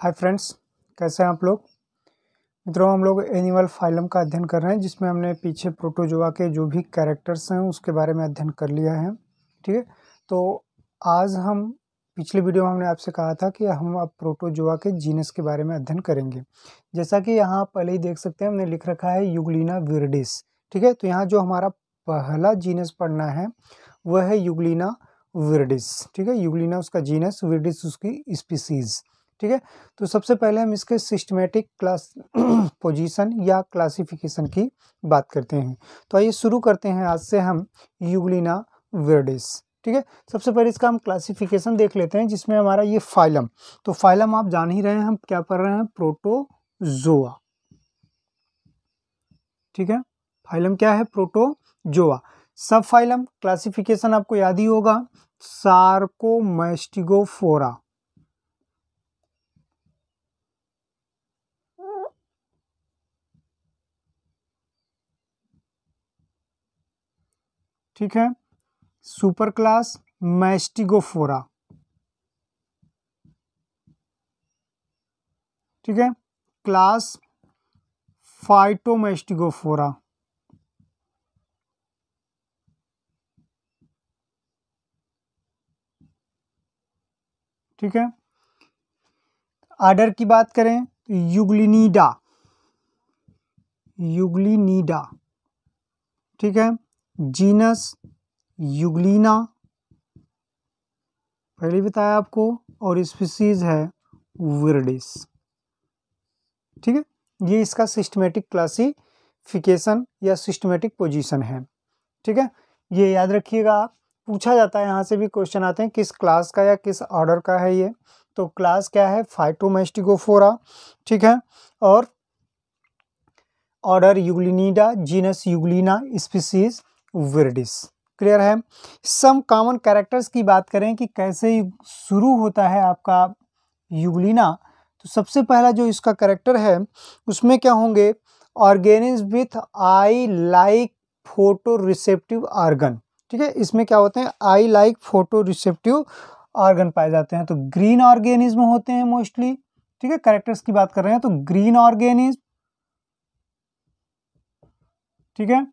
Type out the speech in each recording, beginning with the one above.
Hi friends कैसे हैं आप लोग मित्रों हम लोग एनिमल फाइलम का अध्ययन कर रहे हैं जिसमें हमने पीछे प्रोटोजोआ के जो भी कैरेक्टर्स हैं उसके बारे में अध्ययन कर लिया है ठीक है तो आज हम पिछले वीडियो में हमने आपसे कहा था कि हम अब प्रोटोजोआ के जीनस के बारे में अध्ययन करेंगे जैसा कि यहाँ पहले ही देख सकते हैं हमने लिख रखा है युगलिना विरडिस ठीक है तो यहाँ जो हमारा पहला जीनस पढ़ना है वह है युगलिना विरडिस ठीक है युगलिना उसका जीनस विरडिस उसकी स्पीसीज़ ठीक है तो सबसे पहले हम इसके सिस्टमेटिक क्लास पोजीशन या क्लासिफिकेशन की बात करते हैं तो आइए शुरू करते हैं आज से हम यूगलिना वर्डिस ठीक है सबसे पहले इसका हम क्लासिफिकेशन देख लेते हैं जिसमें हमारा ये फाइलम तो फाइलम आप जान ही रहे हैं हम क्या पढ़ रहे हैं प्रोटोजोआ ठीक है फाइलम क्या है प्रोटोजोआ सब फाइलम क्लासिफिकेशन आपको याद ही होगा सार्कोमेस्टिगोफोरा ठीक है सुपर क्लास मैस्टिगोफोरा ठीक है क्लास फाइटोमैस्टिगोफोरा ठीक है आर्डर की बात करें तो युगलिनीडा युगलिनीडा ठीक है जीनस युगलीना पहले बताया आपको और स्पीसीज है वर्डिस ठीक है ये इसका सिस्टमेटिक क्लासिफिकेशन या सिस्टमेटिक पोजीशन है ठीक है ये याद रखिएगा आप पूछा जाता है यहाँ से भी क्वेश्चन आते हैं किस क्लास का या किस ऑर्डर का है ये तो क्लास क्या है फाइटोमेस्टिकोफोरा ठीक है और order euglenida genus euglena species viridis clear है सम कॉमन कैरेक्टर्स की बात करें कि कैसे शुरू होता है आपका युगलिना तो सबसे पहला जो इसका करेक्टर है उसमें क्या होंगे organism with eye like photo receptive organ ठीक है इसमें क्या होते हैं eye like photo receptive organ पाए जाते हैं तो ग्रीन ऑर्गेनिज्म होते हैं मोस्टली ठीक है करेक्टर्स की बात कर रहे हैं तो ग्रीन ऑर्गेनिज ठीक है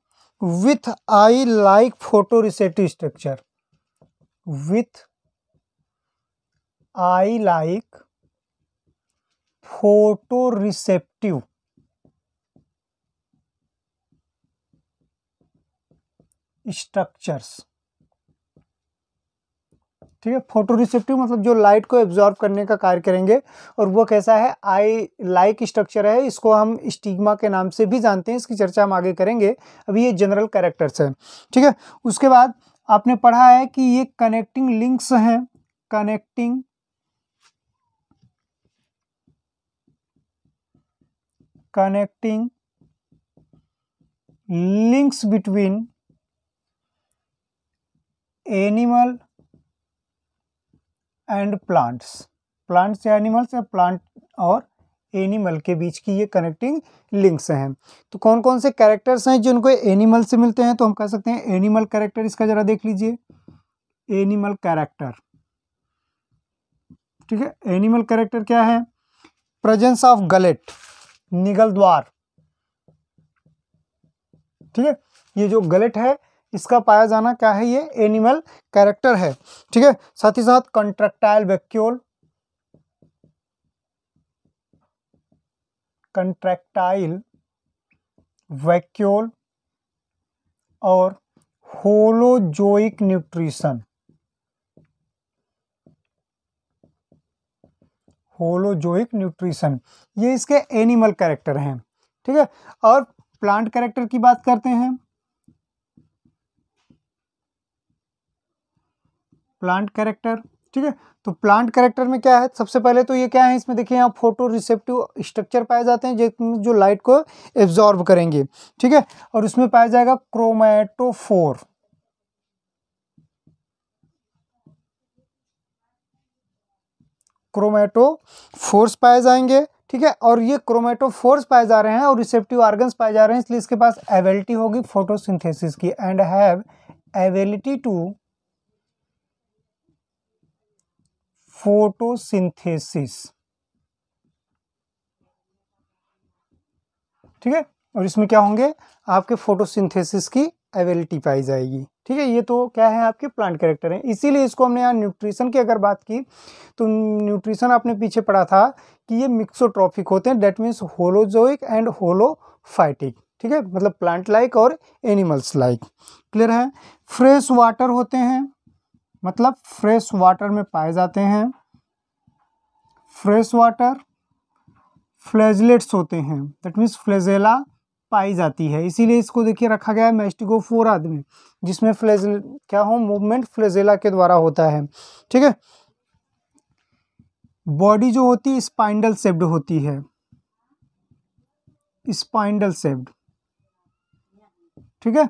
with eye like photo receptive structure with eye like photo receptive structures ठीक है फोटो रिसेप्टिव मतलब जो लाइट को एब्जॉर्ब करने का कार्य करेंगे और वो कैसा है आई लाइक स्ट्रक्चर है इसको हम स्टिग्मा के नाम से भी जानते हैं इसकी चर्चा हम आगे करेंगे अभी ये जनरल कैरेक्टर्स हैं ठीक है उसके बाद आपने पढ़ा है कि ये कनेक्टिंग लिंक्स हैं connecting connecting links between animal and plants plants या एनिमल्स या प्लांट और एनिमल के बीच की ये कनेक्टिंग लिंक्स हैं तो कौन कौन से कैरेक्टर्स हैं जिनको एनिमल से मिलते हैं तो हम कह सकते हैं एनिमल कैरेक्टर इसका ज़रा देख लीजिए एनिमल कैरेक्टर ठीक है एनिमल कैरेक्टर क्या है प्रेजेंस ऑफ गलेट निगल द्वार ठीक है ये जो गलेट है इसका पाया जाना क्या है ये एनिमल कैरेक्टर है ठीक है साथ ही साथ कंट्रक्टाइल वैक्यूल कंट्रैक्टाइल वैक्यूल और होलोजोइक न्यूट्रिशन होलोजोइक न्यूट्रिशन ये इसके एनिमल कैरेक्टर हैं ठीक है और प्लांट कैरेक्टर की बात करते हैं प्लांट कैरेक्टर ठीक है तो प्लांट कैरेक्टर में क्या है सबसे पहले तो ये क्या है इसमें देखिए यहाँ फोटो रिसेप्टिव स्ट्रक्चर पाए जाते हैं जिसमें जो लाइट को एब्जॉर्ब करेंगे ठीक है और उसमें पाया जाएगा क्रोमेटोफोर क्रोमेटो फोर्स पाए जाएंगे ठीक है और ये क्रोमेटो फोर्स पाए जा रहे हैं और रिसेप्टिव ऑर्गन्स पाए जा रहे हैं इसलिए इसके पास एवेलिटी होगी फोटोसिंथेसिस की and have ability to photosynthesis ठीक है और इसमें क्या होंगे आपके फोटोसिंथेसिस की एबिलिटी पाई जाएगी ठीक है ये तो क्या है आपके प्लांट कैरेक्टर है इसीलिए इसको हमने यहाँ न्यूट्रिशन की अगर बात की तो न्यूट्रिशन आपने पीछे पढ़ा था कि ये मिक्सोट्रॉफिक होते हैं that means holozoic and holophytic ठीक है मतलब प्लांट लाइक और एनिमल्स लाइक क्लियर है फ्रेश वाटर होते हैं मतलब फ्रेश वाटर में पाए जाते हैं फ्रेश वाटर फ्लेजलेट्स होते हैं दैट मीन्स फ्लेजेला पाई जाती है इसीलिए इसको देखिए रखा गया है मेस्टिको फोर आदमी जिसमें फ्लेज क्या हो मूवमेंट फ्लेजेला के द्वारा होता है ठीक है बॉडी जो होती है स्पाइंडल सेप्ड होती है स्पाइंडल सेप्ड ठीक है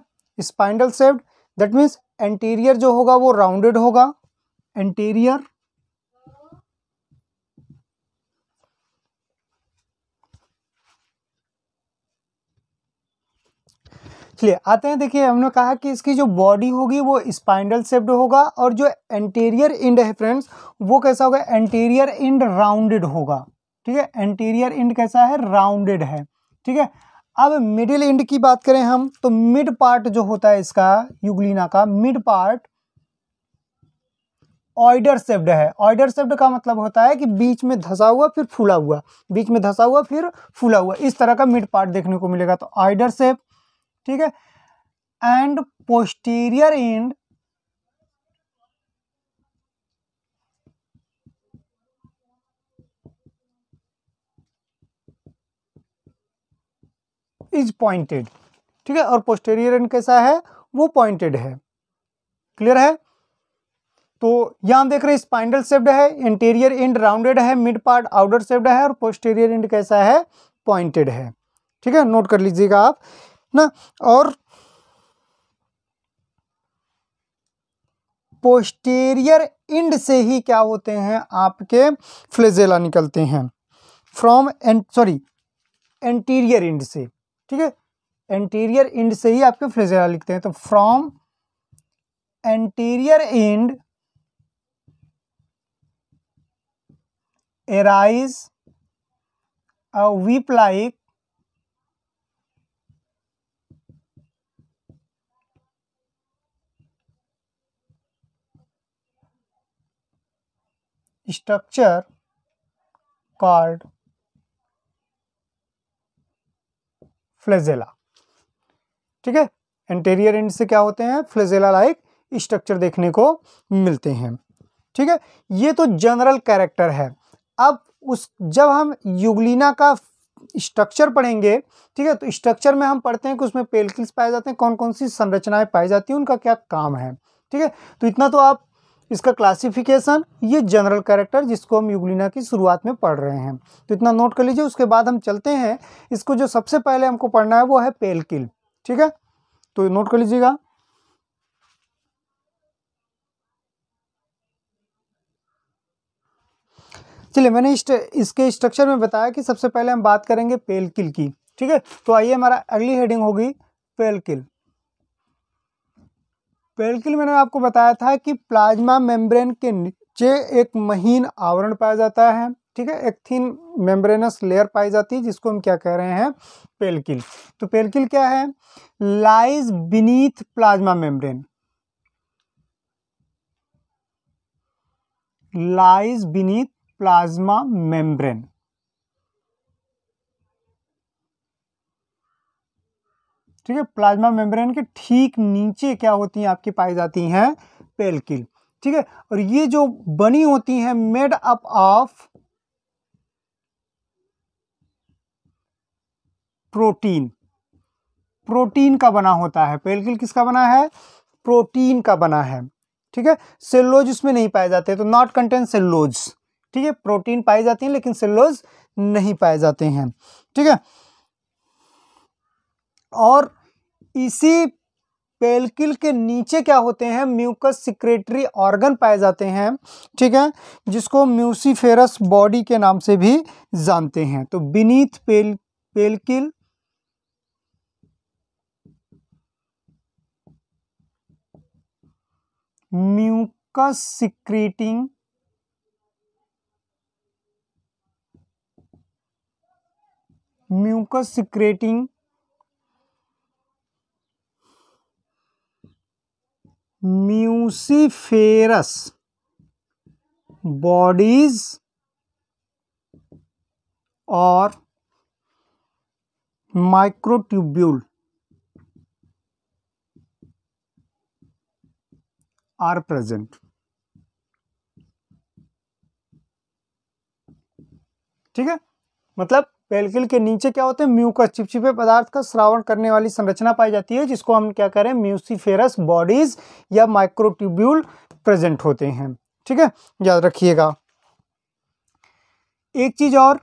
spindle shaped that means anterior जो होगा वो राउंडेड होगा एंटीरियर चलिए आते हैं देखिए हमने कहा कि इसकी जो बॉडी होगी वो स्पाइंडल सेप्ड होगा और जो एंटीरियर इंड है फ्रेंड्स वो कैसा होगा एंटीरियर इंड राउंडेड होगा ठीक है एंटीरियर इंड कैसा है राउंडेड है ठीक है अब मिडिल एंड की बात करें हम तो मिड पार्ट जो होता है इसका युगलिना का मिड पार्ट ऑर्डर सेफ्ड है ऑर्डर सेफ्ड का मतलब होता है कि बीच में धसा हुआ फिर फूला हुआ बीच में धसा हुआ फिर फूला हुआ इस तरह का मिड पार्ट देखने को मिलेगा तो ऑर्डर सेफ ठीक है and posterior end is pointed ठीक है और पोस्टेरियर एंड कैसा है वो पॉइंटेड है क्लियर है तो यहां देख रहे हैं स्पाइंडल सेफ्ड है इंटीरियर एंड राउंडेड है मिड पार्ट आउटर सेफ्ड है और पोस्टेरियर एंड कैसा है पॉइंटेड है ठीक है नोट कर लीजिएगा आप ना और पोस्टेरियर इंड से ही क्या होते हैं आपके फ्लेजेला निकलते हैं from end sorry anterior end से ठीक है एंटीरियर इंड से ही आपके फ्लेजेरा लिखते हैं तो from anterior end arise a whip like structure called flagella ठीक है एंटेरियर एंड से क्या होते हैं फ्लेजेला लाइक स्ट्रक्चर देखने को मिलते हैं ठीक है ये तो जनरल कैरेक्टर है अब उस जब हम युगलिना का स्ट्रक्चर पढ़ेंगे ठीक है तो स्ट्रक्चर में हम पढ़ते हैं कि उसमें पेलकिल्स पाए जाते हैं कौन कौन सी संरचनाएं पाई जाती हैं उनका क्या काम है ठीक है तो इतना तो आप इसका क्लासिफिकेशन ये जनरल कैरेक्टर जिसको हम युगलिना की शुरुआत में पढ़ रहे हैं तो इतना नोट कर लीजिए उसके बाद हम चलते हैं इसको जो सबसे पहले हमको पढ़ना है वो है पेल किल ठीक है तो नोट कर लीजिएगा चलिए मैंने इस्ट, इसके स्ट्रक्चर में बताया कि सबसे पहले हम बात करेंगे पेल किल की ठीक है तो आइए हमारा अगली हेडिंग होगी पेल किल पहले मैंने आपको बताया था कि प्लाज्मा मेम्ब्रेन के नीचे एक महीन आवरण पाया जाता है ठीक है एक थीन मेम्ब्रेनस लेयर पाई जाती है जिसको हम क्या कह रहे हैं पेलकिल तो पेलकिल क्या है lies beneath plasma membrane lies beneath plasma membrane ठीक है प्लाज्मा मेम्ब्रेन के ठीक नीचे क्या होती हैं आपकी पाई जाती हैं पेलकिल ठीक है और ये जो बनी होती हैं made up of protein protein का बना होता है पेलकिल किसका बना है प्रोटीन का बना है ठीक है सेल्लोज इसमें नहीं पाए जाते तो नॉट कंटेन सेल्लोज ठीक है प्रोटीन पाई जाती हैं लेकिन सेल्लोज नहीं पाए जाते हैं ठीक है और इसी पेलकिल के नीचे क्या होते हैं म्यूकस सिक्रेटरी ऑर्गन पाए जाते हैं ठीक है जिसको म्यूसीफेरस बॉडी के नाम से भी जानते हैं तो बीनीथ पेल pellicle mucus secreting mucus secreting muciferous bodies और माइक्रोट्यूब्यूल आर प्रेजेंट ठीक है मतलब पेलकिल के नीचे क्या होते हैं म्यूकस चिपचिपे पदार्थ का श्रावण करने वाली संरचना पाई जाती है जिसको हम क्या करें म्यूसीफेरस बॉडीज या माइक्रोट्यूब्यूल प्रेजेंट होते हैं ठीक है याद रखिएगा एक चीज और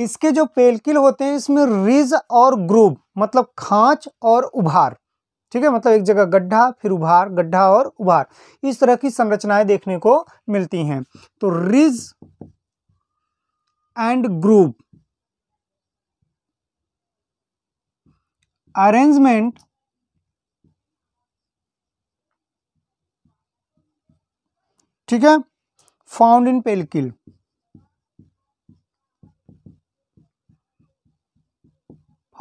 इसके जो पेलकिल होते हैं इसमें रिज और ग्रूव मतलब खांच और उभार ठीक है मतलब एक जगह गड्ढा फिर उभार गड्ढा और उभार इस तरह की संरचनाएं देखने को मिलती हैं तो रिज एंड ग्रूव arrangement ठीक है फाउंड इन पेलकिल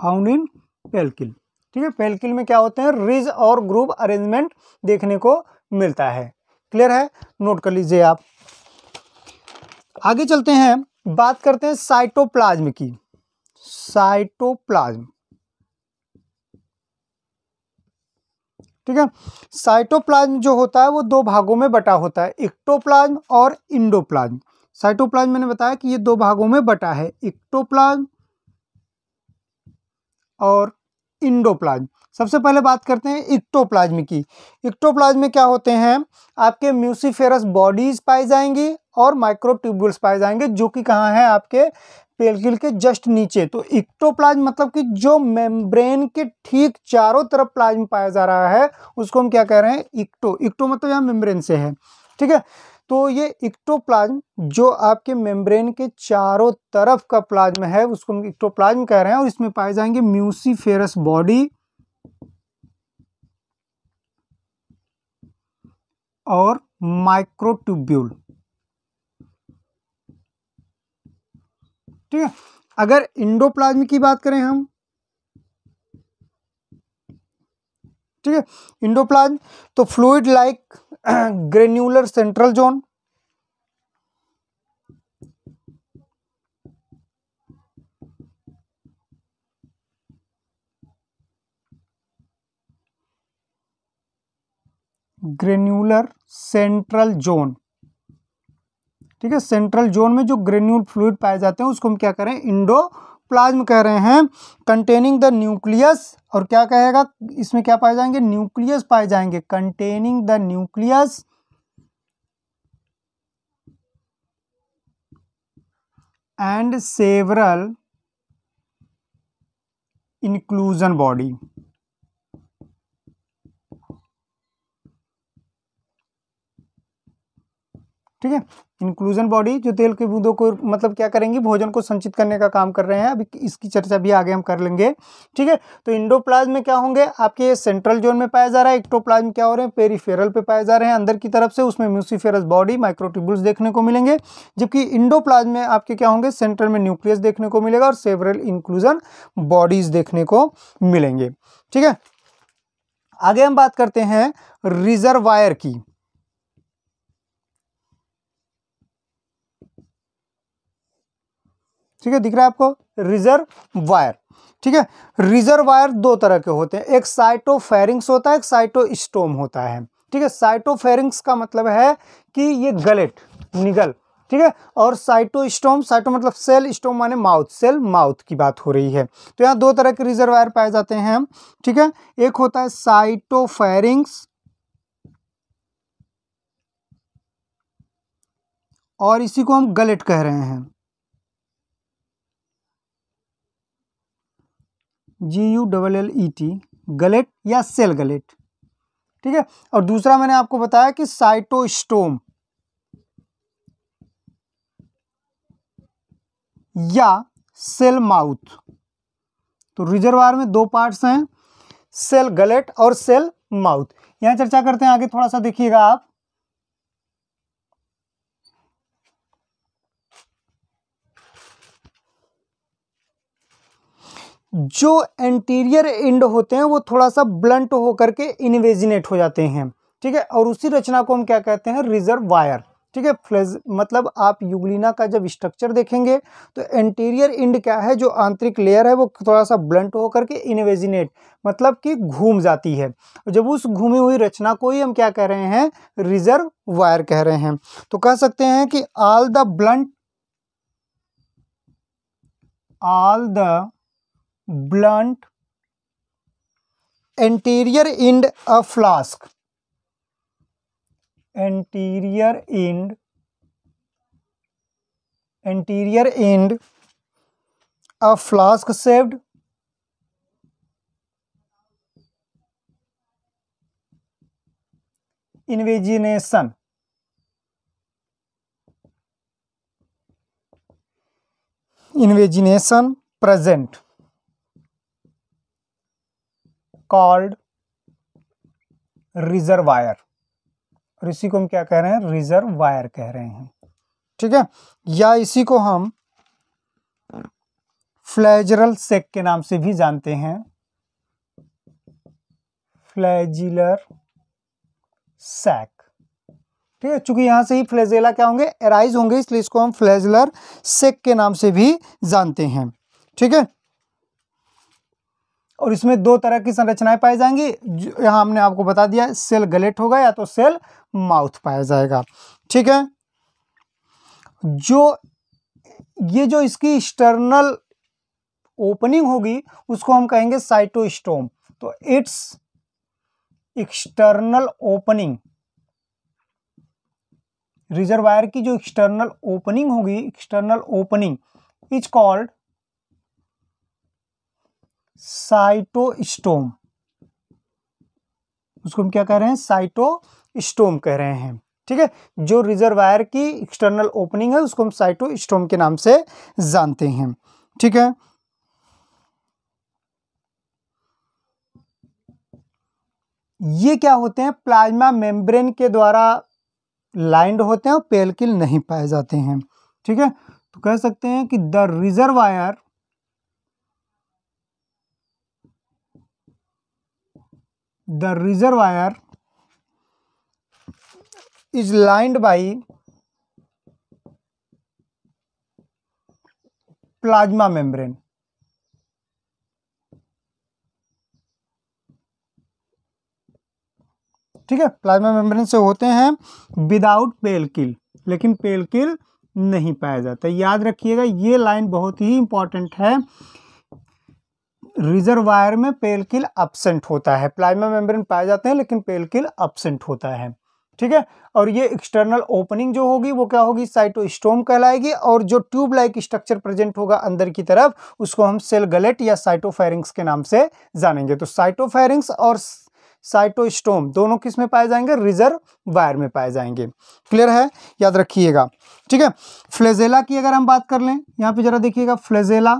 फाउंड इन पेलकिल ठीक है पेलकिल में क्या होते हैं रिज और ग्रुप अरेंजमेंट देखने को मिलता है क्लियर है नोट कर लीजिए आप आगे चलते हैं बात करते हैं साइटोप्लाज्म की साइटोप्लाज्म ठीक है साइटोप्लाज्म जो होता है वो दो भागों में बटा होता है इक्टोप्लाज्म और इंडोप्लाज्म साइटोप्लाज्म मैंने बताया कि ये दो भागों में बटा है इक्टोप्लाज्म और इंडोप्लाज्म सबसे पहले बात करते हैं इक्टोप्लाज्म की इक्टोप्लाज्म में क्या होते हैं आपके म्यूसीफेरस बॉडीज पाए जाएंगी और माइक्रोट्यूब्यूल्स पाए जाएंगे जो कि कहाँ हैं आपके पेलकिल के जस्ट नीचे तो इक्टोप्लाज्म मतलब कि जो मेम्ब्रेन के ठीक चारों तरफ प्लाज्म पाया जा रहा है उसको हम क्या कह रहे हैं इक्टो इक्टो मतलब यहाँ मेम्ब्रेन से है ठीक है तो ये इक्टोप्लाज्म जो आपके मेम्ब्रेन के चारों तरफ का प्लाज्म है उसको हम इक्टोप्लाज्म कह रहे हैं और इसमें पाए जाएंगे म्यूसीफेरस बॉडी और माइक्रोट्यूब्यूल ठीक है अगर इंडोप्लाज्म की बात करें हम ठीक है इंडोप्लाज्म तो fluid like granular central zone granular central zone ठीक है सेंट्रल जोन में जो ग्रेन्यूल फ्लूड पाए जाते हैं उसको हम क्या करें इंडो प्लाज्म कह रहे हैं कंटेनिंग द न्यूक्लियस और क्या कहेगा इसमें क्या पाए जाएंगे न्यूक्लियस पाए जाएंगे containing the nucleus and several inclusion body ठीक है इंक्लूजन बॉडी जो तेल के बूंदों को मतलब क्या करेंगी भोजन को संचित करने का काम कर रहे हैं अभी इसकी चर्चा भी आगे हम कर लेंगे ठीक है तो इंडोप्लाज्म में क्या होंगे आपके सेंट्रल जोन में पाया जा रहा है एक्टोप्लाज्म क्या हो रहे हैं पेरीफेरल पे पाए जा रहे हैं अंदर की तरफ से उसमें म्यूसीफेरस बॉडी माइक्रोटिबुल्स देखने को मिलेंगे जबकि इंडो में आपके क्या होंगे सेंट्रल में न्यूक्लियस देखने को मिलेगा और सेवरल इंक्लूजन बॉडीज देखने को मिलेंगे ठीक है आगे हम बात करते हैं रिजर्वायर की ठीक है दिख रहा है आपको रिजर्व वायर ठीक है रिजर्व वायर दो तरह के होते हैं एक साइटोफेरिंग्स होता है एक साइटोस्टोम होता है ठीक है साइटोफेरिंग्स का मतलब है कि ये गलेट निगल ठीक है और साइटोस्टोम साइटो मतलब सेल स्टोम माने माउथ सेल माउथ की बात हो रही है तो यहाँ दो तरह के रिजर्व वायर पाए जाते हैं हम ठीक है एक होता है साइटोफेरिंग्स और इसी को हम गलेट कह रहे हैं G U double L E T gullet या सेल गलेट ठीक है और दूसरा मैंने आपको बताया कि साइटोस्टोम या सेल माउथ तो रिजर्वार में दो पार्ट्स हैं सेल गलेट और सेल माउथ यहां चर्चा करते हैं आगे थोड़ा सा देखिएगा आप जो एंटीरियर इंड होते हैं वो थोड़ा सा ब्लंट होकर के इन्वेजिनेट हो जाते हैं ठीक है और उसी रचना को हम क्या कहते हैं रिजर्व वायर ठीक है फ्लेज मतलब आप यूगलिना का जब स्ट्रक्चर देखेंगे तो एंटीरियर इंड क्या है जो आंतरिक लेयर है वो थोड़ा सा ब्लंट होकर के इनवेजिनेट मतलब कि घूम जाती है जब उस घूमी हुई रचना को ही हम क्या कह रहे हैं रिजर्व वायर कह रहे हैं तो कह सकते हैं कि all the blunt all the blunt anterior end a flask anterior end anterior end a flask shaped invagination invagination present called reservoir और इसी को हम क्या कह रहे हैं रिजर्वायर कह रहे हैं ठीक है या इसी को हम फ्लैजरल सेक के नाम से भी जानते हैं फ्लैजिलर सैक ठीक है चूंकि यहां से ही फ्लैजेला क्या होंगे एराइज होंगे इसलिए इसको हम फ्लैजलर सेक के नाम से भी जानते हैं ठीक है और इसमें दो तरह की संरचनाएं पाई जाएंगी यहाँ हमने आपको बता दिया सेल गलेट होगा या तो सेल माउथ पाया जाएगा ठीक है जो ये जो इसकी एक्सटर्नल ओपनिंग होगी उसको हम कहेंगे साइटोस्टोम तो इट्स एक्सटर्नल ओपनिंग रिजर्वायर की जो एक्सटर्नल ओपनिंग होगी external opening is called cytostome उसको हम क्या कह रहे हैं साइटोस्टोम कह रहे हैं ठीक है जो रिजर्वायर की एक्सटर्नल ओपनिंग है उसको हम साइटोस्टोम के नाम से जानते हैं ठीक है ये क्या होते हैं प्लाज्मा मेम्ब्रेन के द्वारा लाइंड होते हैं और पेलकिल नहीं पाए जाते हैं ठीक है तो कह सकते हैं कि the reservoir the reservoir is lined by plasma membrane ठीक है प्लाज्मा मेम्ब्रेन से होते हैं विदाउट पेलकिल लेकिन पेलकिल नहीं पाया जाता याद रखिएगा ये लाइन बहुत ही इंपॉर्टेंट है रिजर्वायर में पेलकिल अपसेंट होता है प्लाइमा मेम्ब्रेन पाए जाते हैं लेकिन पेलकिल अपसेंट होता है ठीक है और ये एक्सटर्नल ओपनिंग जो होगी वो क्या होगी साइटोस्टोम कहलाएगी और जो ट्यूब लाइक स्ट्रक्चर प्रेजेंट होगा अंदर की तरफ उसको हम सेल गलेट या साइटोफेरिंग्स के नाम से जानेंगे तो साइटोफेरिंग्स और साइटोस्टोम दोनों किस में पाए जाएंगे रिजर्व वायर में पाए जाएंगे क्लियर है याद रखिएगा ठीक है फ्लेजेला की अगर हम बात कर लें यहाँ पे जरा देखिएगा फ्लेजेला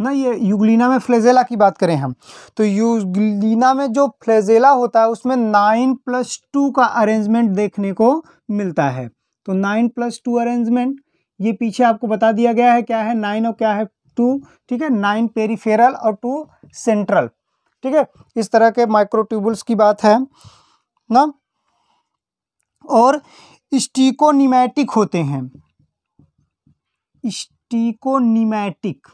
ना ये यूगलिना में फ्लेजेला की बात करें हम तो यूगलिना में जो फ्लेजेला होता है उसमें नाइन प्लस टू का अरेंजमेंट देखने को मिलता है तो नाइन प्लस टू अरेंजमेंट ये पीछे आपको बता दिया गया है क्या है नाइन और क्या है टू ठीक है नाइन पेरीफेरल और टू सेंट्रल ठीक है इस तरह के माइक्रोट्यूबल्स की बात है ना और स्टीकोनिमैटिक होते हैं स्टीकोनिमैटिक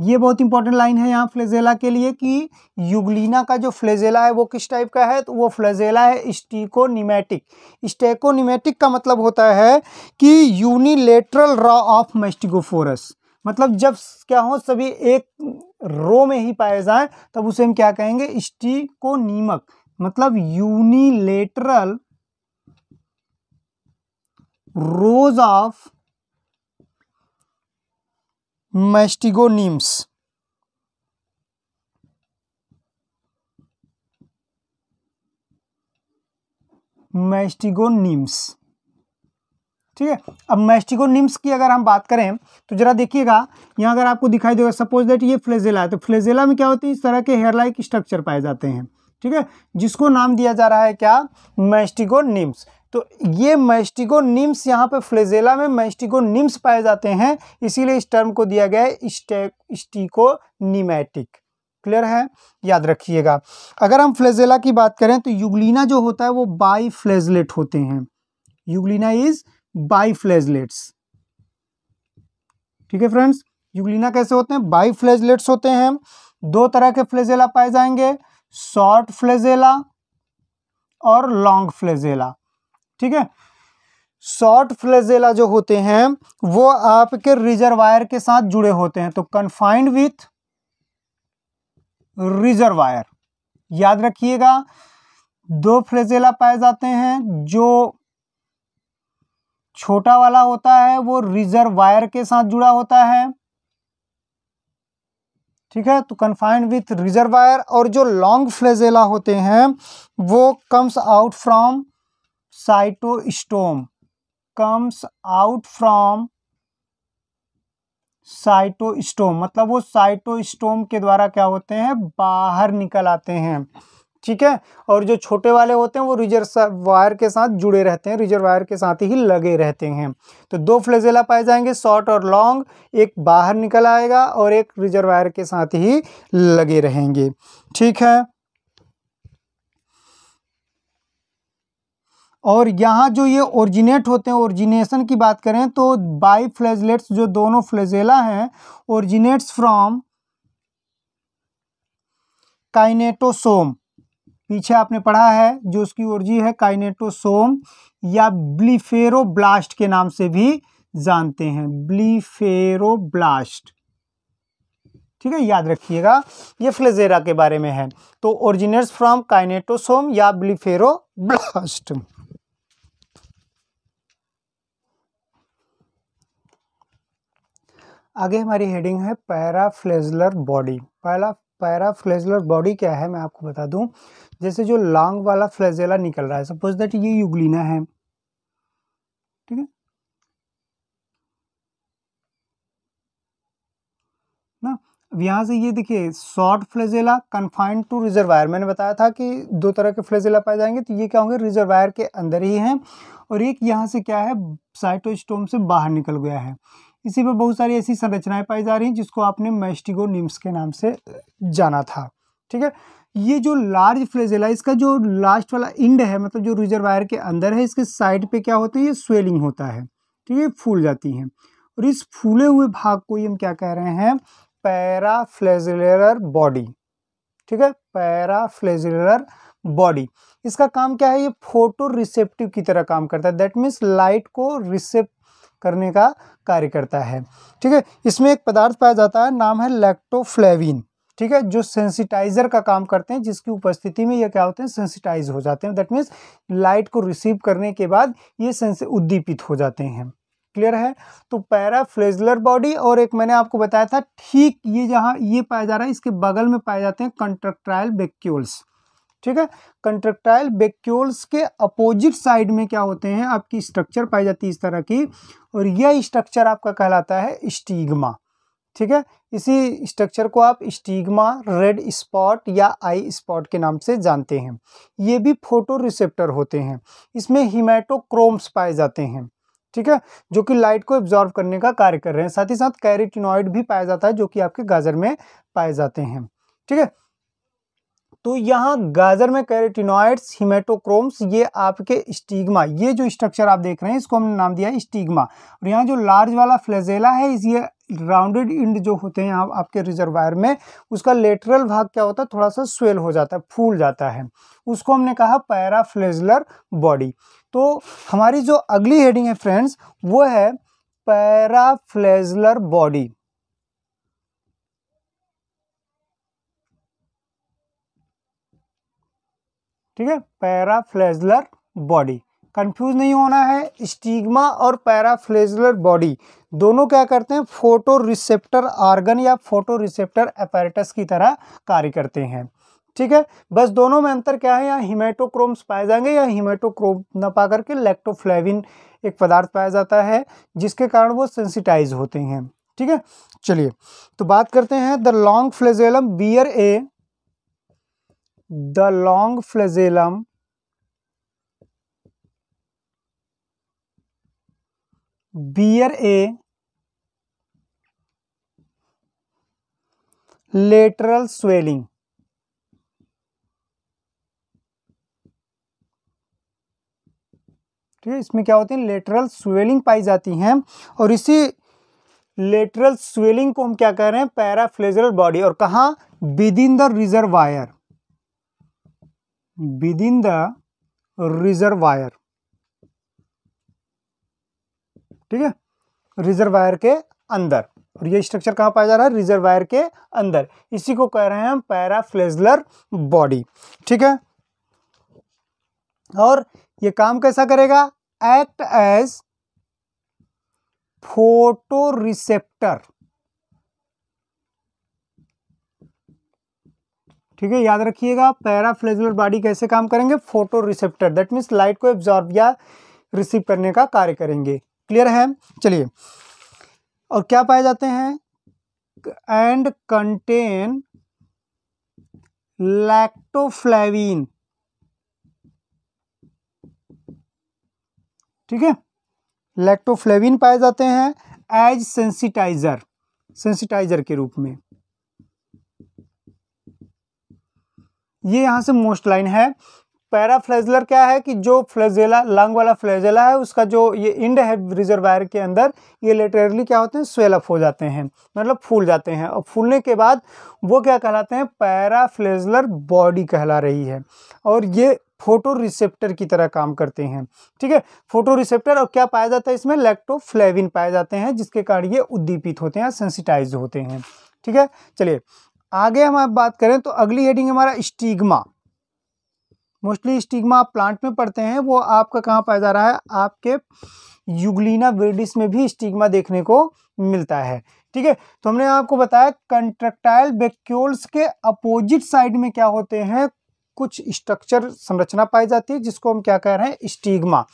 ये बहुत इंपॉर्टेंट लाइन है यहाँ फ्लेजेला के लिए कि युगलिना का जो फ्लेजेला है वो किस टाइप का है तो वो फ्लेजेला है स्टीकोनिमेटिक स्टेकोनिमेटिक का मतलब होता है कि यूनिलेटरल रॉ ऑफ मेस्टिगोफोरस मतलब जब क्या हो सभी एक रो में ही पाए जाएं तब उसे हम क्या कहेंगे स्टीकोनीमक मतलब यूनिलेटरल रोज ऑफ मैस्टिगोनिम्स मैस्टिगोनिम्स ठीक है अब मैस्टिगोनिम्स की अगर हम बात करें तो जरा देखिएगा यहाँ अगर आपको दिखाई देगा सपोज दैट ये फ्लेजेला है तो फ्लेजेला में क्या होती है इस तरह के हेयर लाइक स्ट्रक्चर पाए जाते हैं ठीक है जिसको नाम दिया जा रहा है क्या मैस्टिगोनिम्स तो ये निम्स यहाँ पे फ्लेजेला में निम्स पाए जाते हैं इसीलिए इस टर्म को दिया गया है स्टे स्टिकोनिमैटिक क्लियर है याद रखिएगा अगर हम फ्लेजेला की बात करें तो युगलिना जो होता है वो बाई फ्लेजलेट होते हैं युगलिना इज बाई फ्लेजलेट्स ठीक है फ्रेंड्स युगलिना कैसे होते हैं बाई फ्लेजलेट्स होते हैं दो तरह के फ्लेजेला पाए जाएंगे शॉर्ट फ्लेजेला और लॉन्ग फ्लेजेला ठीक है शॉर्ट फ्लेजेला जो होते हैं वो आपके रिजर्वायर के साथ जुड़े होते हैं तो कन्फाइंड विथ रिजर्वायर याद रखिएगा दो फ्लेजेला पाए जाते हैं जो छोटा वाला होता है वो रिजर्वायर के साथ जुड़ा होता है ठीक है तो कन्फाइंड विथ रिजर्वायर और जो लॉन्ग फ्लेजेला होते हैं वो comes out from cytostome comes out from cytostome मतलब वो साइटोस्टोम के द्वारा क्या होते हैं बाहर निकल आते हैं ठीक है और जो छोटे वाले होते हैं वो रिजर्व वायर के साथ जुड़े रहते हैं रिजर्व वायर के साथ ही लगे रहते हैं तो दो फ्लेजेला पाए जाएंगे शॉर्ट और लॉन्ग एक बाहर निकल आएगा और एक रिजर्व वायर के साथ ही लगे रहेंगे ठीक है और यहाँ जो ये ओरिजिनेट होते हैं ओरिजिनेशन की बात करें तो बाई फ्लेजलेट्स जो दोनों फ्लेजेला हैं ओरिजिनेट्स फ्रॉम काइनेटोसोम पीछे आपने पढ़ा है जो उसकी ओरजी है काइनेटोसोम या ब्लीफेरोब्लास्ट के नाम से भी जानते हैं ब्लीफेरोब्लास्ट ठीक है याद रखिएगा ये फ्लेजेरा के बारे में है तो ओरिजिनेट्स फ्रॉम काइनेटोसोम या ब्लीफेरोब्लास्ट आगे हमारी हेडिंग है पैराफ्लेजलर बॉडी पहला पैराफ्लेजलर बॉडी क्या है मैं आपको बता दूं जैसे जो लॉन्ग वाला फ्लेजेला निकल रहा है सपोज दैट ये युगलीना है ठीक है ना अब यहाँ से ये देखिए short flagella confined to reservoir मैंने बताया था कि दो तरह के फ्लेजेला पाए जाएंगे तो ये क्या होंगे रिजर्वायर के अंदर ही हैं और एक यहाँ से क्या है साइटोस्टोम से बाहर निकल गया है इसी पर बहुत सारी ऐसी संरचनाएं पाई जा रही हैं जिसको आपने मैस्टिगो निम्स के नाम से जाना था ठीक है ये जो लार्ज फ्लेजेला इसका जो लास्ट वाला इंड है मतलब जो रिजर्वायर के अंदर है इसके साइड पे क्या होता है ये स्वेलिंग होता है ठीक है फूल जाती हैं और इस फूले हुए भाग को ही हम क्या कह रहे हैं पैराफ्लेजुलर बॉडी ठीक है पैराफ्लेजुलर बॉडी इसका काम क्या है ये फोटो रिसेप्टिव की तरह काम करता है दैट मीन्स लाइट को रिसेप्ट करने का कार्य करता है ठीक है इसमें एक पदार्थ पाया जाता है नाम है लैक्टोफ्लेविन ठीक है जो सेंसिटाइजर का काम करते हैं जिसकी उपस्थिति में ये क्या होते हैं सेंसिटाइज हो जाते हैं दैट मीन्स लाइट को रिसीव करने के बाद ये सेंस उद्दीपित हो जाते हैं क्लियर है तो पैराफ्लेजलर बॉडी और एक मैंने आपको बताया था ठीक ये जहाँ ये पाया जा रहा है इसके बगल में पाए जाते हैं कंट्रक्ट्राइल बेक्यूल्स ठीक है कंट्रेक्टाइल बेक्यूल्स के अपोजिट साइड में क्या होते हैं आपकी स्ट्रक्चर पाई जाती है इस तरह की और यह स्ट्रक्चर आपका कहलाता है स्टीगमा ठीक है इसी स्ट्रक्चर को आप स्टीगमा रेड स्पॉट या आई स्पॉट के नाम से जानते हैं ये भी फोटो रिसेप्टर होते हैं इसमें हिमैटोक्रोम्स पाए जाते हैं ठीक है जो कि लाइट को एब्जॉर्व करने का कार्य कर रहे हैं साथ ही साथ कैरेटिनॉइड भी पाया जाता है जो कि आपके गाजर में पाए जाते हैं ठीक है तो यहाँ गाजर में कैरेटिनॉइड्स हिमेटोक्रोम्स ये आपके स्टिग्मा ये जो स्ट्रक्चर आप देख रहे हैं इसको हमने नाम दिया है स्टिग्मा और यहाँ जो लार्ज वाला फ्लेजेला है इस ये राउंडेड इंड जो होते हैं यहाँ आपके रिजर्वायर में उसका लेटरल भाग क्या होता है थोड़ा सा स्वेल हो जाता है फूल जाता है उसको हमने कहा पैराफ्लेजलर बॉडी तो हमारी जो अगली हेडिंग है फ्रेंड्स वो है पैराफ्लेजलर बॉडी ठीक है पैराफ्लेजलर बॉडी कंफ्यूज नहीं होना है स्टिग्मा और पैराफ्लेजलर बॉडी दोनों क्या करते हैं फोटो रिसेप्टर आर्गन या फोटो रिसेप्टर अपैरेटस की तरह कार्य करते हैं ठीक है बस दोनों में अंतर क्या है यहाँ हिमेटोक्रोम्स पाए जाएंगे या हिमेटोक्रोम न पा करके लेक्टोफ्लेविन एक पदार्थ पाया जाता है जिसके कारण वो सेंसिटाइज होते हैं ठीक है चलिए तो बात करते हैं the long flagellum bear a the long flagellum bear a lateral swelling ठीक है इसमें क्या होती है लेटरल स्वेलिंग पाई जाती हैं और इसी लेटरल स्वेलिंग को हम क्या कह रहे हैं पैराफ्लेजरल बॉडी और कहाँ within the reservoir within the reservoir ठीक है reservoir के अंदर और ये स्ट्रक्चर कहाँ पाया जा रहा है रिजर्वायर के अंदर इसी को कह रहे हैं हम पैराफ्लेजलर बॉडी ठीक है और ये काम कैसा करेगा एक्ट एज फोटो रिसेप्टर ठीक है याद रखिएगा पैराफ्लेजुलर बॉडी कैसे काम करेंगे photo receptor that means light को एब्जॉर्ब या रिसीव करने का कार्य करेंगे क्लियर है चलिए और क्या पाए जाते हैं एंड कंटेन लैक्टोफ्लेविन ठीक है लैक्टोफ्लेविन पाए जाते हैं एज सेंसिटाइजर सेंसिटाइजर के रूप में ये यहाँ से मोस्ट लाइन है पैराफ्लेजलर क्या है कि जो फ्लेजेला लंग वाला फ्लेजेला है उसका जो ये इंड है रिजर्वायर के अंदर ये लेटरली क्या होते हैं स्वेलअप हो जाते हैं मतलब फूल जाते हैं और फूलने के बाद वो क्या कहलाते हैं पैराफ्लेजलर बॉडी कहला रही है और ये फोटो रिसेप्टर की तरह काम करते हैं ठीक है फोटो रिसेप्टर और क्या पाया जाता है इसमें लेक्टोफ्लेविन पाए जाते हैं जिसके कारण ये उद्दीपित होते हैं सेंसिटाइज होते हैं ठीक है चलिए आगे हम बात करें तो अगली हेडिंग हमारा स्टिग्मा मोस्टली स्टिग्मा आप प्लांट में पढ़ते हैं वो आपका कहाँ पाया जा रहा है आपके युगलिना वेडिस में भी स्टिग्मा देखने को मिलता है ठीक है तो हमने आपको बताया कंट्रक्टाइल बेक्यूल्स के अपोजिट साइड में क्या होते हैं कुछ स्ट्रक्चर संरचना पाई जाती है जिसको हम क्या कह रहे हैं स्टिग्मा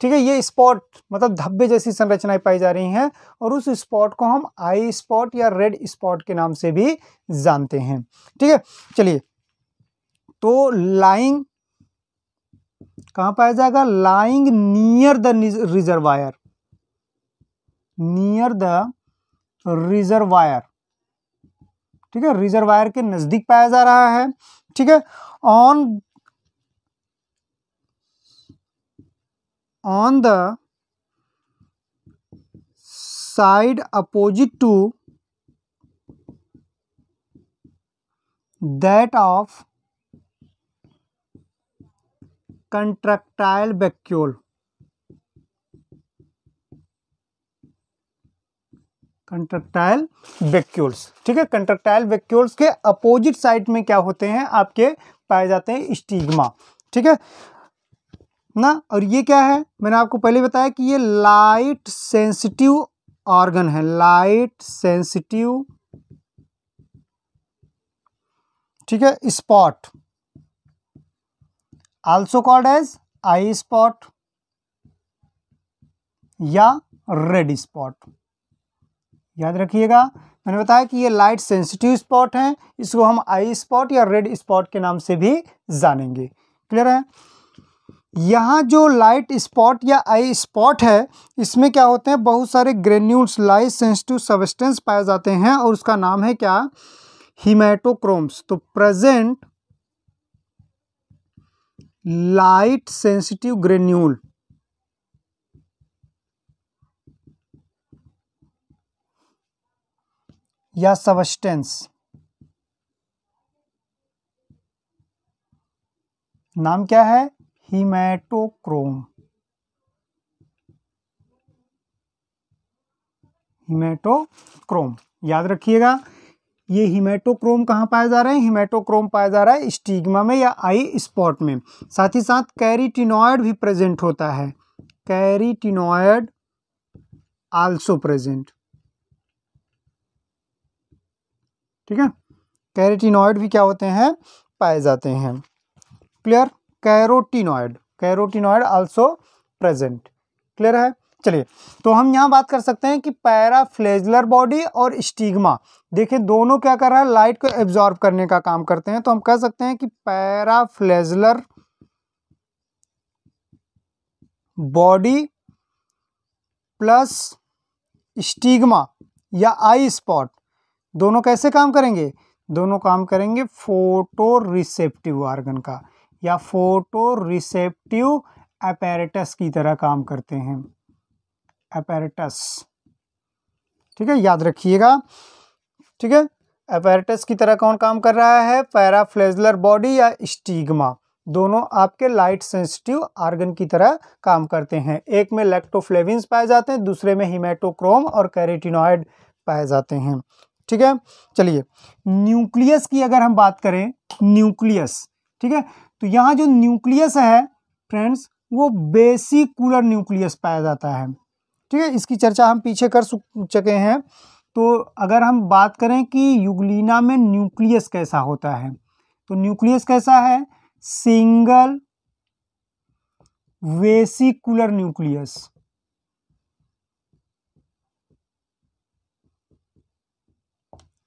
ठीक है ये स्पॉट मतलब धब्बे जैसी संरचनाएं पाई जा रही हैं और उस स्पॉट को हम आई स्पॉट या रेड स्पॉट के नाम से भी जानते हैं ठीक है चलिए तो लाइंग कहा पाया जाएगा lying near the reservoir near the reservoir ठीक है रिजर्वायर के नज़दीक पाया जा रहा है ठीक है on on the side opposite to that of contractile vacuole contractile vacuoles ठीक है कंट्रक्टाइल वेक्यूल्स के अपोजिट साइड में क्या होते हैं आपके पाए जाते हैं स्टीगमा ठीक है ना और ये क्या है मैंने आपको पहले बताया कि ये लाइट सेंसिटिव ऑर्गन है लाइट सेंसिटिव ठीक है spot also called as eye spot या रेड स्पॉट याद रखिएगा मैंने बताया कि ये लाइट सेंसिटिव स्पॉट हैं इसको हम आई स्पॉट या रेड स्पॉट के नाम से भी जानेंगे क्लियर है यहाँ जो लाइट स्पॉट या आई स्पॉट है इसमें क्या होते हैं बहुत सारे ग्रेन्यूल्स लाइट सेंसिटिव सबस्टेंस पाए जाते हैं और उसका नाम है क्या हिमैटोक्रोम्स तो प्रेजेंट लाइट सेंसिटिव ग्रेन्यूल या सबस्टेंस नाम क्या है हिमैटोक्रोम हिमैटोक्रोम याद रखिएगा ये हिमैटोक्रोम कहाँ पाया जा रहा है हिमेटोक्रोम पाया जा रहा है स्टिग्मा में या आई स्पॉट में साथ ही साथ कैरिटिनॉयड भी प्रेजेंट होता है कैरिटिनॉयड आल्सो प्रेजेंट ठीक है कैरेटिनॉइड भी क्या होते हैं पाए जाते हैं clear carotenoid carotenoid also present clear है चलिए तो हम यहाँ बात कर सकते हैं कि पैराफ्लेजलर बॉडी और स्टिग्मा देखिए दोनों क्या कर रहा है लाइट को एब्जॉर्ब करने का काम करते हैं तो हम कह सकते हैं कि पैराफ्लेजलर बॉडी प्लस स्टिग्मा या आई स्पॉट दोनों कैसे काम करेंगे दोनों काम करेंगे फोटो रिसेप्टिव आर्गन का या फोटो रिसेप्टिव अपेरेटस की तरह काम करते हैं अपेरेटस ठीक है याद रखिएगा ठीक है अपेरेटस की तरह कौन काम कर रहा है पैराफ्लेजलर बॉडी या स्टीगमा दोनों आपके लाइट सेंसिटिव आर्गन की तरह काम करते हैं एक में लेक्टोफ्लेविन्स पाए जाते हैं दूसरे में हिमेटोक्रोम और कैरेटिनॉइड पाए जाते हैं ठीक है चलिए न्यूक्लियस की अगर हम बात करें न्यूक्लियस ठीक है तो यहाँ जो न्यूक्लियस है फ्रेंड्स वो बेसिकुलर न्यूक्लियस पाया जाता है ठीक है इसकी चर्चा हम पीछे कर चुके हैं तो अगर हम बात करें कि युगलीना में न्यूक्लियस कैसा होता है तो न्यूक्लियस कैसा है सिंगल वेसिकुलर न्यूक्लियस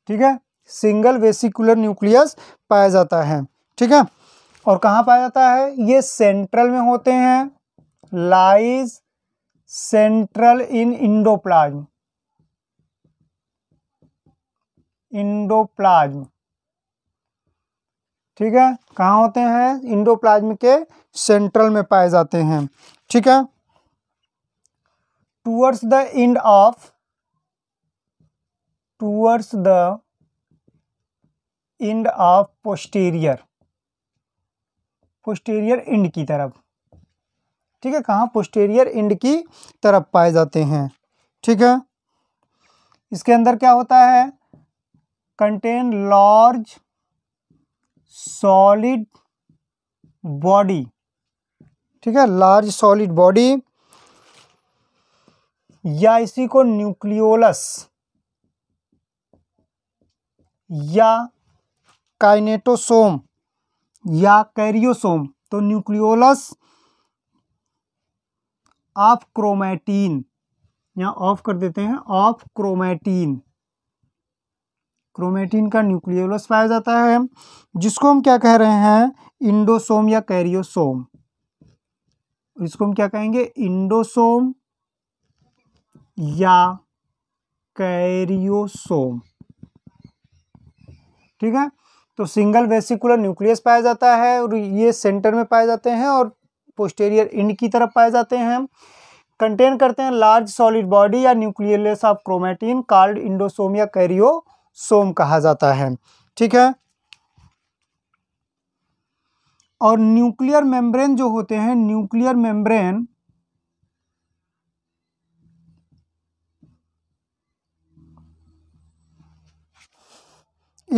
ठीक है सिंगल वेसिकुलर न्यूक्लियस पाया जाता है ठीक है और कहाँ पाया जाता है ये सेंट्रल में होते हैं lies central in endoplasm endoplasm ठीक है कहाँ होते हैं इंडोप्लाज्म के सेंट्रल में पाए जाते हैं ठीक है towards the end of towards the end of posterior posterior end की तरफ ठीक है कहाँ पोस्टेरियर इंड की तरफ पाए जाते हैं ठीक है इसके अंदर क्या होता है कंटेन लार्ज सॉलिड बॉडी ठीक है लार्ज सॉलिड बॉडी या इसी को न्यूक्लियोलस या काइनेटोसोम या कैरियोसोम तो न्यूक्लियोलस ऑफ क्रोमैटीन यहां ऑफ कर देते हैं ऑफ क्रोमैटीन क्रोमैटीन का न्यूक्लियोलस पाया जाता है जिसको हम क्या कह रहे हैं इंडोसोम या कैरियोसोम इसको हम क्या कहेंगे इंडोसोम या कैरियोसोम ठीक है तो सिंगल वेसिकुलर न्यूक्लियस पाया जाता है और ये सेंटर में पाए जाते हैं और पोस्टेरियर इंड की तरफ पाए जाते हैं कंटेन करते हैं लार्ज सॉलिड बॉडी या nucleus of chromatin called endosome या कैरियोसोम कहा जाता है ठीक है और न्यूक्लियर मेम्ब्रेन जो होते हैं nuclear membrane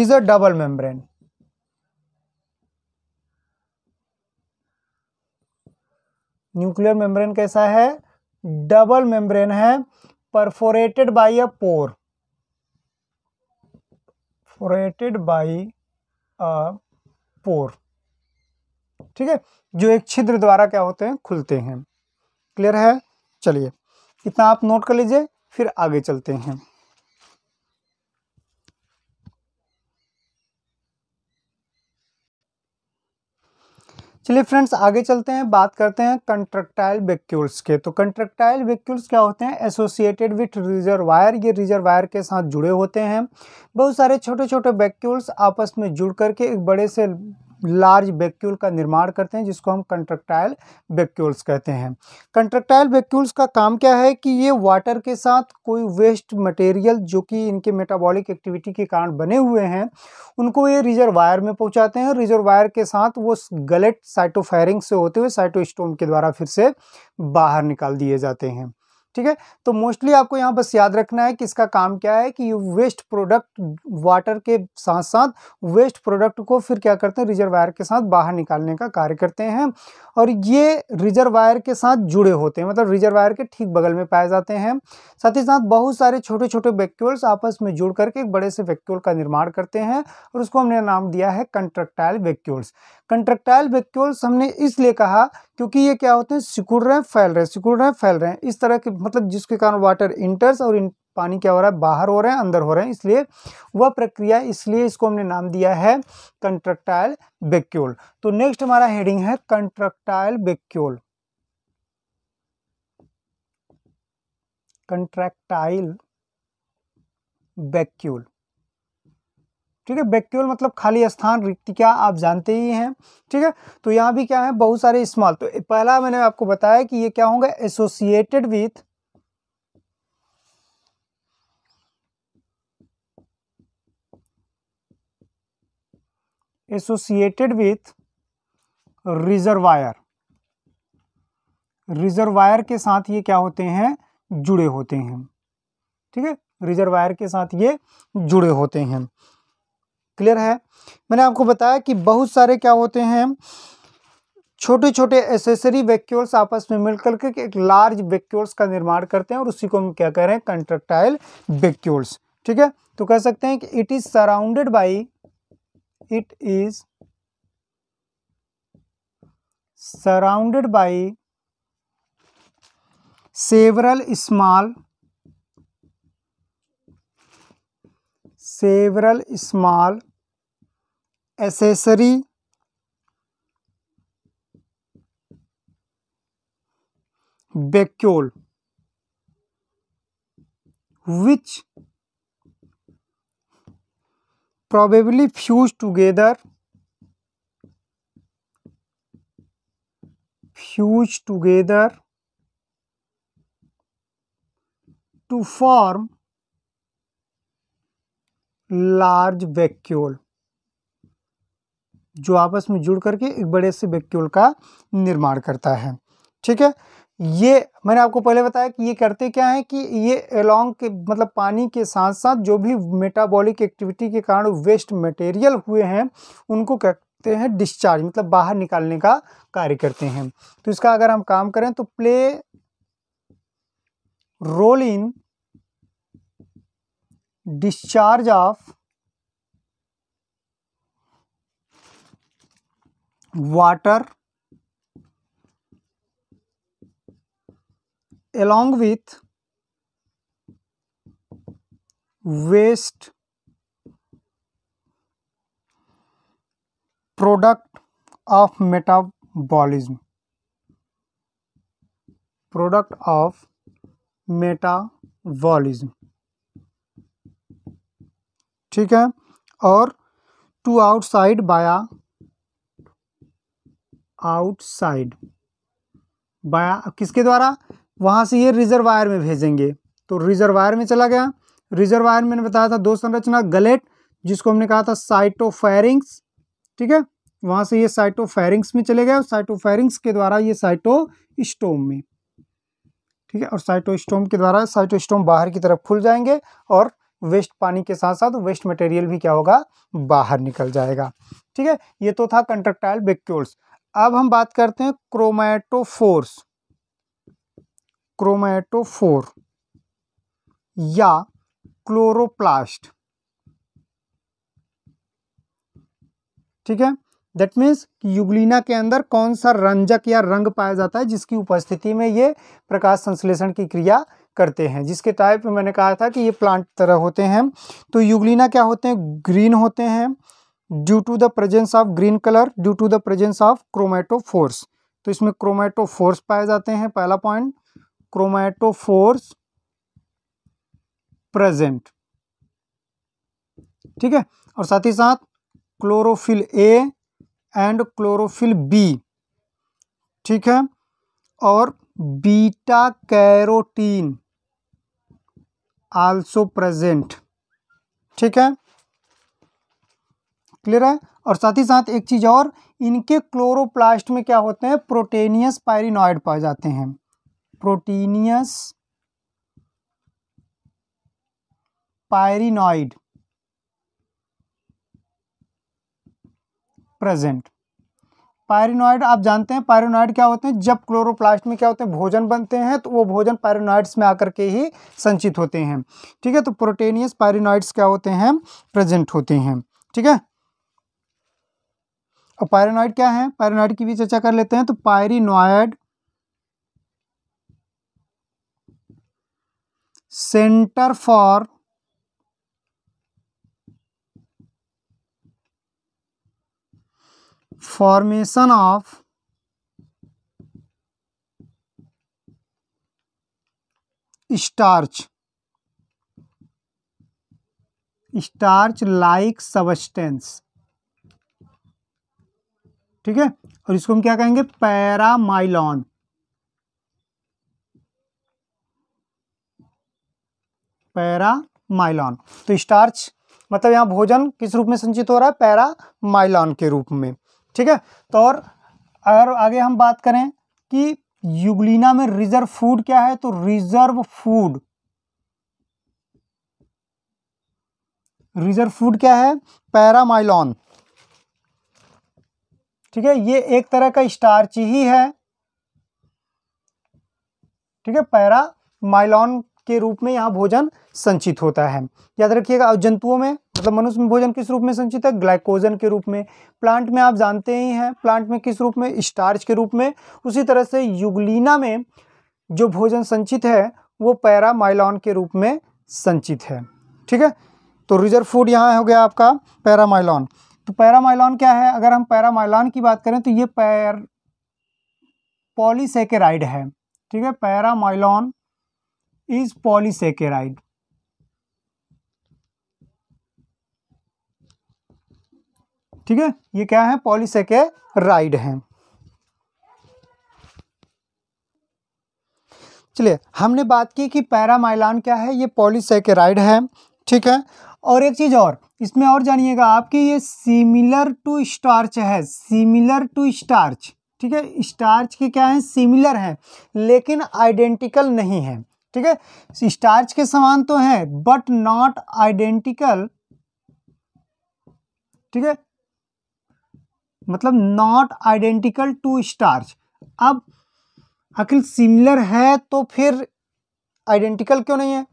is a double membrane nuclear membrane कैसा है डबल मेम्ब्रेन है perforated by a pore perforated by a pore ठीक है जो एक छिद्र द्वारा क्या होते हैं खुलते हैं क्लियर है चलिए इतना आप नोट कर लीजिए फिर आगे चलते हैं चलिए फ्रेंड्स आगे चलते हैं बात करते हैं कंट्रक्टाइल वेक्यूल्स के तो कंट्रक्टाइल वेक्यूल्स क्या होते हैं एसोसिएटेड विथ वायर ये वायर के साथ जुड़े होते हैं बहुत सारे छोटे छोटे वेक्यूल्स आपस में जुड़ करके एक बड़े से लार्ज वैक्यूल का निर्माण करते हैं जिसको हम कंट्रक्टाइल वैक्यूल्स कहते हैं कंट्रक्टाइल वैक्यूल्स का काम क्या है कि ये वाटर के साथ कोई वेस्ट मटेरियल जो कि इनके मेटाबॉलिक एक्टिविटी के कारण बने हुए हैं उनको ये रिजर्वायर में पहुंचाते हैं रिजर्वायर के साथ वो गलेट साइटोफायरिंग से होते हुए साइटोस्टोम के द्वारा फिर से बाहर निकाल दिए जाते हैं ठीक है तो मोस्टली आपको यहाँ बस याद रखना है कि इसका काम क्या है कि वेस्ट प्रोडक्ट वाटर के साथ साथ वेस्ट प्रोडक्ट को फिर क्या करते हैं रिजर्वायर के साथ बाहर निकालने का कार्य करते हैं और ये रिजर्वायर के साथ जुड़े होते हैं मतलब रिजर्वायर के ठीक बगल में पाए जाते हैं साथ ही साथ बहुत सारे छोटे छोटे वैक्यूल्स आपस में जुड़ करके एक बड़े से वैक्यूल का निर्माण करते हैं और उसको हमने नाम दिया है कंट्रक्टाइल वैक्यूल्स कंट्रक्टाइल वैक्यूल्स हमने इसलिए कहा क्योंकि ये क्या होते हैं सिकुड़ रहे हैं फैल रहे हैं सिकुड़ रहे हैं फैल रहे हैं इस तरह के मतलब जिसके कारण वाटर इंटर्स और इन पानी क्या हो रहा है बाहर हो रहे हैं अंदर हो रहे हैं इसलिए वह प्रक्रिया इसलिए इसको हमने नाम दिया है कंट्रक्टाइल बेक्यूल तो नेक्स्ट हमारा हेडिंग है कंट्रक्टाइल बेक्यूल कंट्रैक्टाइल बैक्यूल ठीक है वैक्यूल मतलब खाली स्थान रिक्ति क्या आप जानते ही हैं ठीक है तो यहाँ भी क्या है बहुत सारे स्मॉल तो पहला मैंने आपको बताया कि ये क्या होगा associated with associated with reservoir reservoir के साथ ये क्या होते हैं जुड़े होते हैं ठीक है रिजर्वायर के साथ ये जुड़े होते हैं क्लियर है मैंने आपको बताया कि बहुत सारे क्या होते हैं छोटे छोटे एसेसरी वैक्यूल्स आपस में मिलकर के एक लार्ज वैक्यूल्स का निर्माण करते हैं और उसी को हम क्या कह रहे हैं कंट्रक्टाइल वैक्यूल्स ठीक है तो कह सकते हैं कि it is surrounded by it is surrounded by several small several small accessory vacuole which probably fuse together fuse together to form large vacuole जो आपस में जुड़ करके एक बड़े से वैक्यूल का निर्माण करता है ठीक है ये मैंने आपको पहले बताया कि ये करते क्या है कि ये एलोंग के मतलब पानी के साथ साथ जो भी मेटाबॉलिक एक्टिविटी के कारण वेस्ट मटेरियल हुए हैं उनको करते हैं डिस्चार्ज मतलब बाहर निकालने का कार्य करते हैं तो इसका अगर हम काम करें तो play role in discharge of water along with waste product of metabolism product of metabolism ठीक है और टू आउटसाइड बाया आउटसाइड बाया किसके द्वारा वहाँ से ये रिजर्वायर में भेजेंगे तो रिजर्वायर में चला गया रिजर्वायर में बताया था दो संरचना गलेट जिसको हमने कहा था साइटोफेरिंग्स ठीक है वहाँ से ये साइटोफेरिंग्स में चले गए और साइटोफेरिंग्स के द्वारा ये साइटोस्टोम में ठीक है और साइटोस्टोम के द्वारा साइटोस्टोम बाहर की तरफ खुल जाएंगे और वेस्ट पानी के साथ साथ वेस्ट मटेरियल भी क्या होगा बाहर निकल जाएगा ठीक है ये तो था कंट्रक्टाइल बेक्यूल्स अब हम बात करते हैं क्रोमैटोफोर्स क्रोमैटोफोर या क्लोरोप्लास्ट ठीक है दैट मीन्स युगलिना के अंदर कौन सा रंजक या रंग पाया जाता है जिसकी उपस्थिति में ये प्रकाश संश्लेषण की क्रिया करते हैं जिसके टाइप मैंने कहा था कि ये प्लांट तरह होते हैं तो युगलिना क्या होते हैं ग्रीन होते हैं due to the presence of green colour due to the presence of force तो इसमें फोर्स पाए जाते हैं पहला पॉइंट क्रोमैटोफोर्स प्रेजेंट ठीक है और साथ ही साथ chlorophyll a and chlorophyll b ठीक है और बीटा कैरोटीन आल्सो प्रेजेंट ठीक है क्लियर है और साथ ही साथ एक चीज़ और इनके क्लोरोप्लास्ट में क्या होते हैं प्रोटेनियस पायरिनॉइड पाए जाते हैं प्रोटीनियस पायरिनॉइड प्रेजेंट पायरिनॉइड आप जानते हैं पायरिनॉइड क्या होते हैं जब क्लोरोप्लास्ट में क्या होते हैं भोजन बनते हैं तो वो भोजन पायरिनॉइड्स में आकर के ही संचित होते हैं ठीक है तो प्रोटेनियस पायरिनॉइड्स क्या होते हैं प्रेजेंट होते हैं ठीक है और पायरेनॉइड क्या है पायरेनॉइड की भी चर्चा कर लेते हैं तो pyrenoid centre for formation of starch starch like substance ठीक है और इसको हम क्या कहेंगे पैरामाइलॉन पैरामाइलॉन तो स्टार्च मतलब यहां भोजन किस रूप में संचित हो रहा है पैरामाइलॉन के रूप में ठीक है तो और अगर आगे हम बात करें कि युगलिना में रिजर्व फूड क्या है तो रिजर्व फूड रिजर्व फूड क्या है पैरामाइलॉन ठीक है ये एक तरह का स्टार्च ही है ठीक है पैरा माइलॉन के रूप में यहाँ भोजन संचित होता है याद रखिएगा जंतुओं में मतलब मनुष्य में भोजन किस रूप में संचित है ग्लाइकोजन के रूप में प्लांट में आप जानते ही हैं प्लांट में किस रूप में स्टार्च के रूप में उसी तरह से युगलीना में जो भोजन संचित है वो पैरा माइलॉन के रूप में संचित है ठीक है तो रिजर्व फूड यहाँ हो गया आपका पैरामाइलॉन तो पैरामाइलॉन क्या है अगर हम पैरामाइलॉन की बात करें तो ये पैर पॉलीसेकेराइड है ठीक है पैरामाइलॉन इज पॉलीसेकेराइड ठीक है ये क्या है पॉलीसेकेराइड है चलिए हमने बात की कि पैरामाइलॉन क्या है ये पॉलीसेकेराइड है ठीक है और एक चीज़ और इसमें और जानिएगा आपके ये सिमिलर टू स्टार्च है सिमिलर टू स्टार्च ठीक है स्टार्च के क्या है सिमिलर है लेकिन आइडेंटिकल नहीं है ठीक है स्टार्च के समान तो है बट नॉट आइडेंटिकल ठीक है मतलब नॉट आइडेंटिकल टू स्टार्च अब अखिल सिमिलर है तो फिर आइडेंटिकल क्यों नहीं है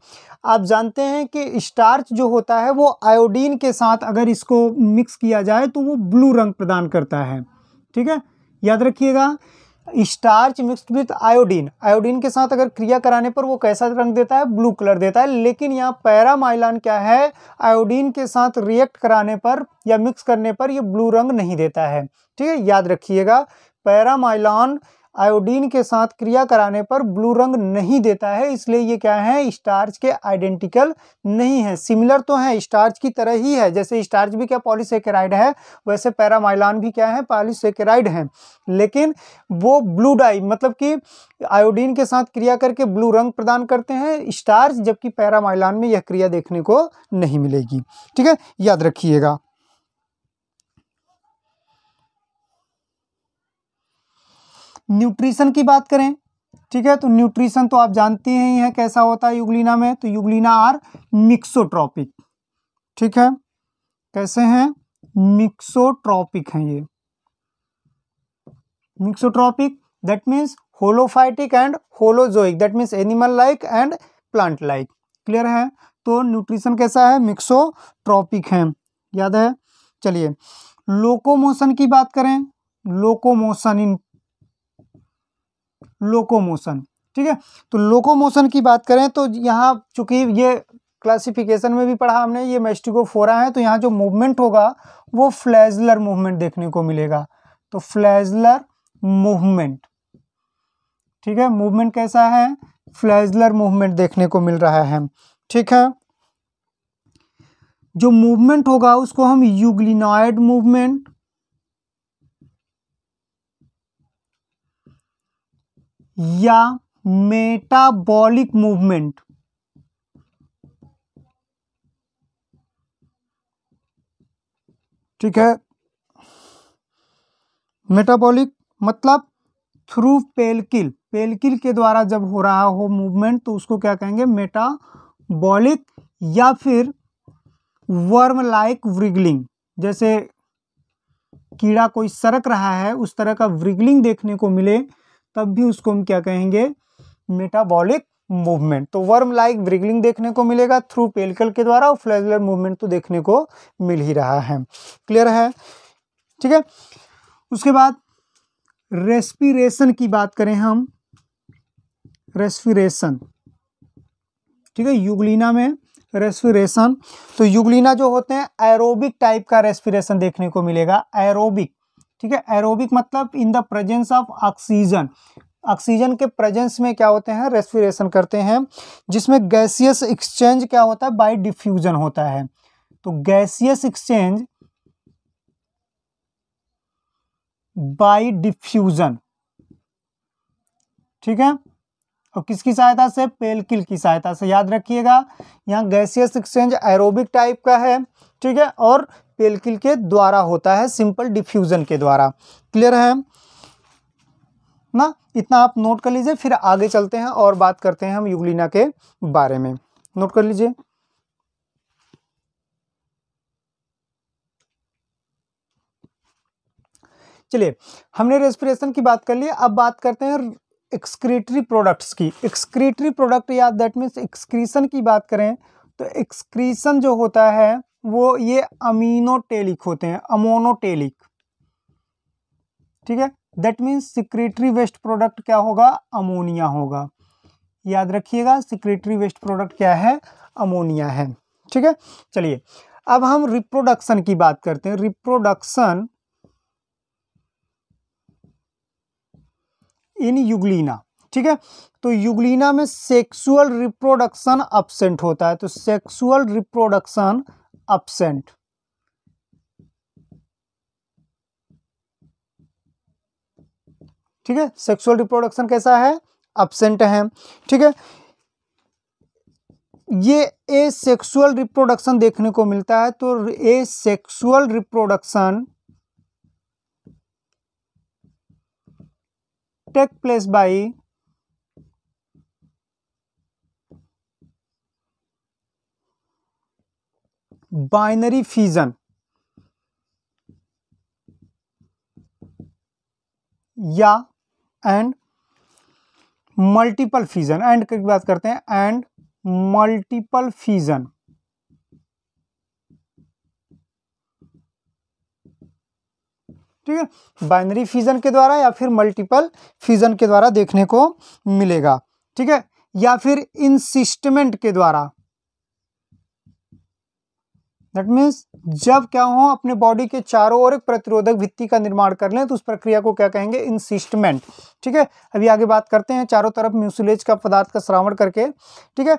आप जानते हैं कि स्टार्च जो होता है वो आयोडीन के साथ अगर इसको मिक्स किया जाए तो वो ब्लू रंग प्रदान करता है ठीक है याद रखिएगा starch mixed with iodine iodine के साथ अगर क्रिया कराने पर वो कैसा रंग देता है ब्लू कलर देता है लेकिन यहाँ पैरामाइलान क्या है आयोडीन के साथ रिएक्ट कराने पर या मिक्स करने पर ये ब्लू रंग नहीं देता है ठीक है याद रखिएगा पैरामाइलान आयोडीन के साथ क्रिया कराने पर ब्लू रंग नहीं देता है इसलिए ये क्या है स्टार्च के आइडेंटिकल नहीं है सिमिलर तो है स्टार्च की तरह ही है जैसे स्टार्च भी क्या पॉलीसेकेराइड है वैसे पैरामाइलान भी क्या है पॉलीसेकेराइड है लेकिन वो ब्लू डाई मतलब कि आयोडीन के साथ क्रिया करके ब्लू रंग प्रदान करते हैं स्टार्च जबकि पैरामाइलान में यह क्रिया देखने को नहीं मिलेगी ठीक है याद रखिएगा न्यूट्रिशन की बात करें ठीक है तो न्यूट्रिशन तो आप जानते हैं ही है कैसा होता है युगलिना में तो युगलिना आर मिक्सोट्रॉपिक ठीक है कैसे हैं मिक्सोट्रॉपिक हैं ये mixotrophic that means holophytic and holozoic that means animal like and plant like clear है तो न्यूट्रिशन कैसा है मिक्सोट्रॉपिक है याद है चलिए लोकोमोशन की बात करें लोकोमोशन इन लोकोमोशन ठीक है तो लोकोमोशन की बात करें तो यहाँ चूंकि ये क्लासिफिकेशन में भी पढ़ा हमने ये फोरा है तो यहाँ जो मूवमेंट होगा वो फ्लैजलर मूवमेंट देखने को मिलेगा तो फ्लैजलर मूवमेंट ठीक है मूवमेंट कैसा है फ्लैजलर मूवमेंट देखने को मिल रहा है ठीक है जो मूवमेंट होगा उसको हम यूग्लिनॉयड मूवमेंट या मेटाबॉलिक मूवमेंट ठीक है मेटाबॉलिक मतलब थ्रू पेलकिल पेलकिल के द्वारा जब हो रहा हो मूवमेंट तो उसको क्या कहेंगे मेटाबॉलिक या फिर वर्म लाइक व्रिगलिंग जैसे कीड़ा कोई सरक रहा है उस तरह का व्रिगलिंग देखने को मिले तब भी उसको हम क्या कहेंगे मेटाबॉलिक मूवमेंट तो वर्म लाइक ब्रिगलिंग देखने को मिलेगा थ्रू पेलकल के द्वारा और फ्लैगुलर मूवमेंट तो देखने को मिल ही रहा है क्लियर है ठीक है उसके बाद रेस्पिरेशन की बात करें हम रेस्पिरेशन ठीक है युगलिना में रेस्पिरेशन तो युगलिना जो होते हैं एरोबिक टाइप का रेस्पिरेशन देखने को मिलेगा एरोबिक ठीक है एरोबिक मतलब in the presence of oxygen oxygen के प्रेजेंस में क्या होते हैं रेस्पिरेशन करते हैं जिसमें गैसियस एक्सचेंज क्या होता है बाय डिफ्यूजन होता है तो गैसियस एक्सचेंज बाय डिफ्यूजन ठीक है और किसकी सहायता से पेलकिल की सहायता से याद रखिएगा यहां गैसियस एक्सचेंज एरोबिक टाइप का है ठीक है और पेलकिल के द्वारा होता है सिंपल डिफ्यूज़न के द्वारा क्लियर है ना इतना आप नोट कर लीजिए फिर आगे चलते हैं और बात करते हैं हम युगलिना के बारे में नोट कर लीजिए चलिए हमने रेस्पिरेशन की बात कर ली अब बात करते हैं एक्सक्रीटरी प्रोडक्ट्स की एक्सक्रीटरी प्रोडक्ट या दैट मीन्स एक्सक्रीसन की बात करें तो एक्सक्रीसन जो होता है वो ये अमीनोटेलिक होते हैं अमोनोटेलिक ठीक है that means secretory waste product क्या होगा अमोनिया होगा याद रखिएगा सिक्रेटरी वेस्ट प्रोडक्ट क्या है अमोनिया है ठीक है चलिए अब हम रिप्रोडक्शन की बात करते हैं रिप्रोडक्शन इन युगलीना ठीक है तो युगलीना में सेक्सुअल रिप्रोडक्शन अपसेंट होता है तो सेक्सुअल रिप्रोडक्शन absent ठीक है सेक्सुअल रिप्रोडक्शन कैसा है अपसेंट है ठीक है ये ए सेक्सुअल रिप्रोडक्शन देखने को मिलता है तो asexual reproduction take place by binary fission या एंड मल्टीपल फीजन एंड की बात करते हैं एंड मल्टीपल फीजन ठीक है बाइनरी फीजन के द्वारा या फिर मल्टीपल फीजन के द्वारा देखने को मिलेगा ठीक है या फिर इंसिस्टमेंट के द्वारा दैट मीन्स जब क्या हो अपने बॉडी के चारों ओर एक प्रतिरोधक भित्ति का निर्माण कर लें तो उस प्रक्रिया को क्या कहेंगे इंसिस्टमेंट ठीक है अभी आगे बात करते हैं चारों तरफ म्यूसिलेज का पदार्थ का श्रावण करके ठीक है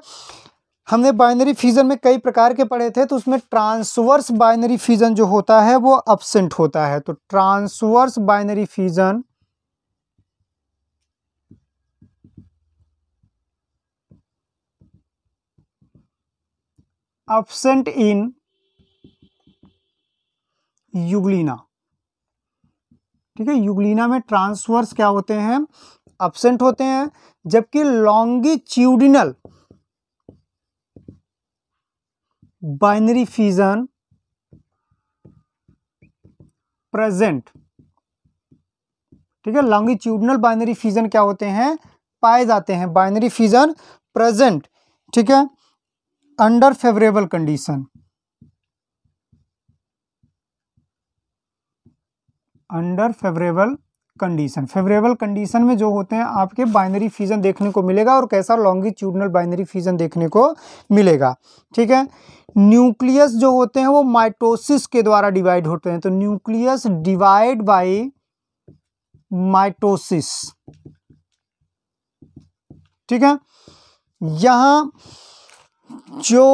हमने बाइनरी फ्यूज़न में कई प्रकार के पढ़े थे तो उसमें ट्रांसवर्स बाइनरी फ्यूज़न जो होता है वो अपसेंट होता है तो transverse binary fusion absent in Euglena ठीक है युगलीना में ट्रांसवर्स क्या होते हैं अपसेंट होते हैं जबकि लॉन्गिट्यूडिनल बाइनरी फीजन प्रेजेंट ठीक है लॉन्गिट्यूडनल बाइनरी फीजन क्या होते हैं पाए जाते हैं बाइनरी फीजन प्रेजेंट ठीक है under favourable condition under favourable condition favourable condition में जो होते हैं आपके बाइनरी फ्यूजन देखने को मिलेगा और कैसा लॉन्गिट्यूडनल बाइनरी फ्यूजन देखने को मिलेगा ठीक है न्यूक्लियस जो होते हैं वो माइटोसिस के द्वारा डिवाइड होते हैं तो न्यूक्लियस डिवाइड बाय माइटोसिस ठीक है यहां जो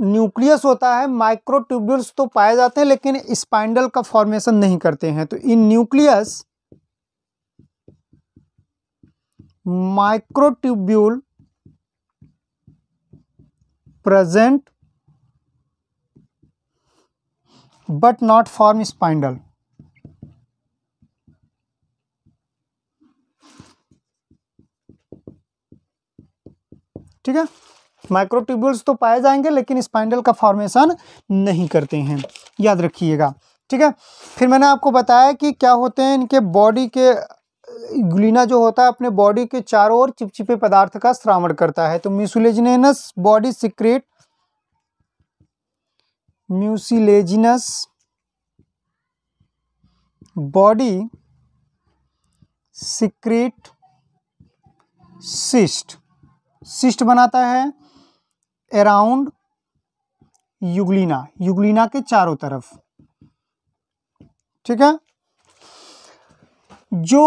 न्यूक्लियस होता है माइक्रोट्यूब्यूल्स तो पाए जाते हैं लेकिन स्पाइंडल का फॉर्मेशन नहीं करते हैं तो in nucleus microtubule present but not form spindle ठीक है माइक्रोट्यूब्यूल्स तो पाए जाएंगे लेकिन स्पाइंडल का फॉर्मेशन नहीं करते हैं याद रखिएगा ठीक है फिर मैंने आपको बताया कि क्या होते हैं इनके बॉडी के गुलिना जो होता है अपने बॉडी के चारों ओर चिपचिपे पदार्थ का श्रावण करता है तो mucilaginous body secrete mucilaginous body secrete cyst cyst बनाता है अराउंड युगलिना युगलिना के चारों तरफ ठीक है जो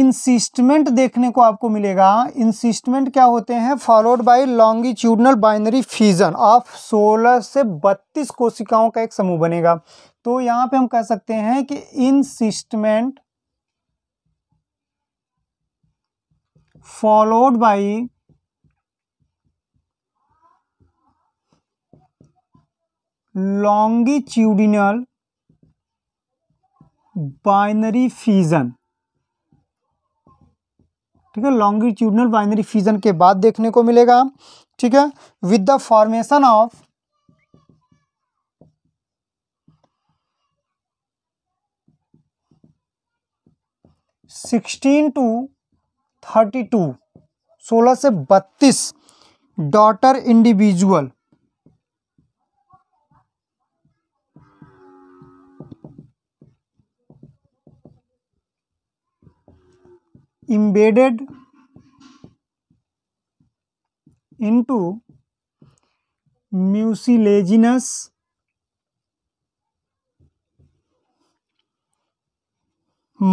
इंसिस्टमेंट देखने को आपको मिलेगा इंसिस्टमेंट क्या होते हैं followed by longitudinal binary fusion of 16 से 32 कोशिकाओं का एक समूह बनेगा तो यहां पे हम कह सकते हैं कि encystment followed by longitudinal binary fission ठीक है लॉन्गिट्यूडिनल बाइनरी फीजन के बाद देखने को मिलेगा ठीक है with the formation of sixteen to thirty two सोलह से बत्तीस daughter individual embedded into mucilaginous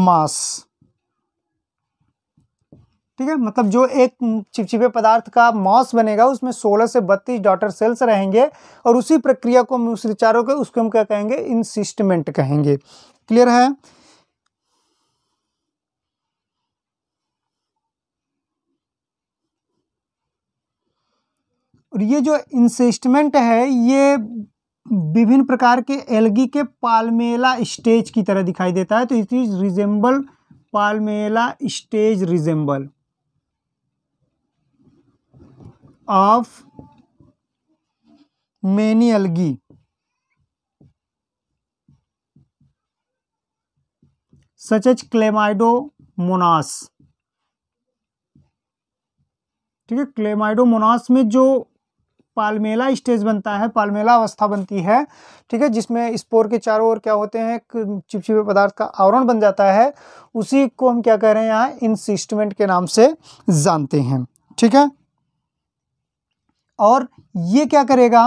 mass ठीक है मतलब जो एक चिपचिपे पदार्थ का मॉस बनेगा उसमें 16 से 32 डॉटर सेल्स रहेंगे और उसी प्रक्रिया को हम के उसको हम क्या कहेंगे इंसिस्टमेंट कहेंगे क्लियर है और ये जो इंसेस्टमेंट है ये विभिन्न प्रकार के एलगी के पालमेला स्टेज की तरह दिखाई देता है तो it is resemble palmella stage resemble of many algae such as Chlamydomonas ठीक है क्लेमाइडो मोनास में जो पालमेला स्टेज बनता है पालमेला अवस्था बनती है ठीक है जिसमें स्पोर के चारों ओर क्या होते हैं चिपचिपे पदार्थ का आवरण बन जाता है उसी को हम क्या कह रहे हैं यहाँ इंसिस्टमेंट के नाम से जानते हैं ठीक है और ये क्या करेगा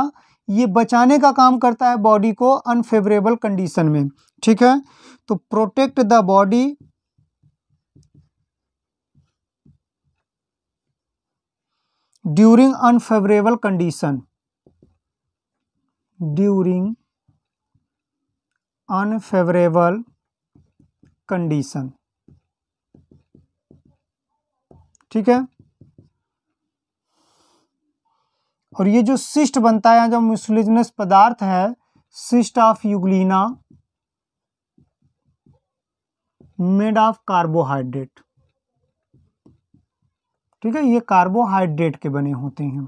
ये बचाने का काम करता है बॉडी को अनफेवरेबल कंडीशन में ठीक है तो protect the body during unfavourable condition during unfavourable condition ठीक है और ये जो सिस्ट बनता है जो म्यूसलिजनस पदार्थ है cyst of Euglena made of carbohydrate ठीक है ये कार्बोहाइड्रेट के बने होते हैं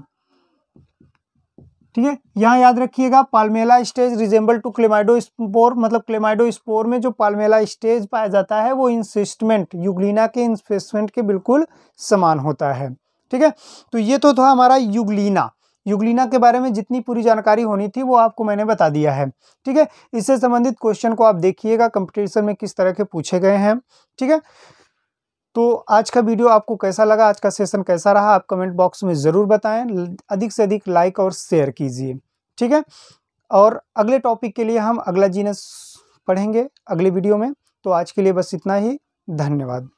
ठीक है यहाँ याद रखिएगा palmella stage resemble to chlamydospore मतलब क्लेमाइडो स्पोर में जो पालमेला स्टेज पाया जाता है वो इंसिस्टमेंट युगलिना के इंसिस्टमेंट के बिल्कुल समान होता है ठीक है तो ये तो था हमारा युगलिना युगलिना के बारे में जितनी पूरी जानकारी होनी थी वो आपको मैंने बता दिया है ठीक है इससे संबंधित क्वेश्चन को आप देखिएगा कंपटीशन में किस तरह के पूछे गए हैं ठीक है थीके? तो आज का वीडियो आपको कैसा लगा आज का सेशन कैसा रहा आप कमेंट बॉक्स में ज़रूर बताएं अधिक से अधिक लाइक और शेयर कीजिए ठीक है और अगले टॉपिक के लिए हम अगला जीनस पढ़ेंगे अगले वीडियो में तो आज के लिए बस इतना ही धन्यवाद